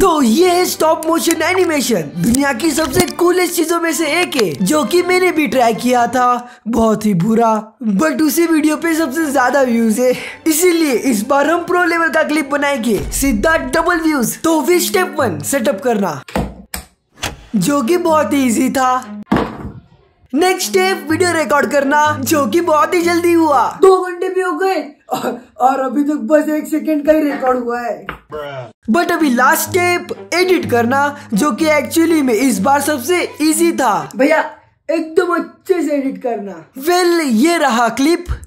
तो ये है स्टॉप मोशन एनिमेशन दुनिया की सबसे कूलेस्ट चीजों में से एक है जो कि मैंने भी ट्राई किया था बहुत ही बुरा बट उसी वीडियो पे सबसे ज्यादा व्यूज है इसीलिए इस बार हम प्रो लेवल का क्लिप बनाएंगे सीधा डबल व्यूज तो फिर स्टेप वन सेटअप करना जो कि बहुत ही इजी था नेक्स्ट स्टेप वीडियो रिकॉर्ड करना जो कि बहुत ही जल्दी हुआ दो घंटे भी हो गए और अभी तक बस एक सेकेंड का ही रिकॉर्ड हुआ है बट अभी लास्ट स्टेप एडिट करना जो कि एक्चुअली में इस बार सबसे इजी था भैया एकदम अच्छे से एडिट करना वेल well, ये रहा क्लिप